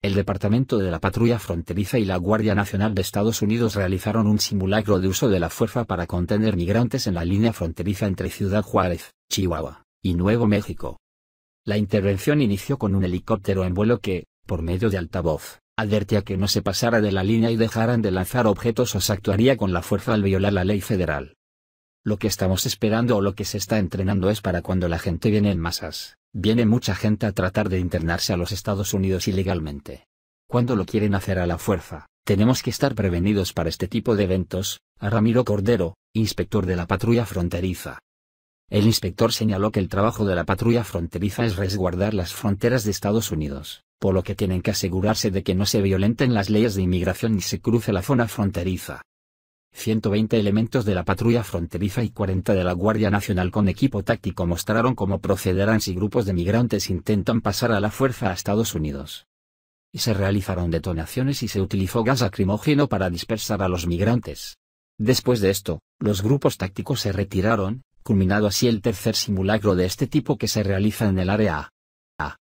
El Departamento de la Patrulla Fronteriza y la Guardia Nacional de Estados Unidos realizaron un simulacro de uso de la fuerza para contener migrantes en la línea fronteriza entre Ciudad Juárez, Chihuahua, y Nuevo México. La intervención inició con un helicóptero en vuelo que, por medio de altavoz, advertía que no se pasara de la línea y dejaran de lanzar objetos o se actuaría con la fuerza al violar la ley federal. Lo que estamos esperando o lo que se está entrenando es para cuando la gente viene en masas, Viene mucha gente a tratar de internarse a los Estados Unidos ilegalmente. Cuando lo quieren hacer a la fuerza, tenemos que estar prevenidos para este tipo de eventos, a Ramiro Cordero, inspector de la patrulla fronteriza. El inspector señaló que el trabajo de la patrulla fronteriza es resguardar las fronteras de Estados Unidos, por lo que tienen que asegurarse de que no se violenten las leyes de inmigración ni se cruce la zona fronteriza. 120 elementos de la patrulla fronteriza y 40 de la Guardia Nacional con equipo táctico mostraron cómo procederán si grupos de migrantes intentan pasar a la fuerza a Estados Unidos. se realizaron detonaciones y se utilizó gas lacrimógeno para dispersar a los migrantes. Después de esto, los grupos tácticos se retiraron, culminado así el tercer simulacro de este tipo que se realiza en el área A.